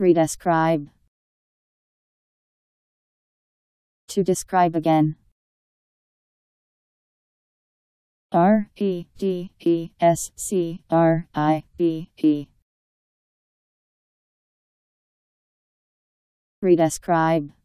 Redescribe. To describe again. R E D E S C R I B E. Redescribe.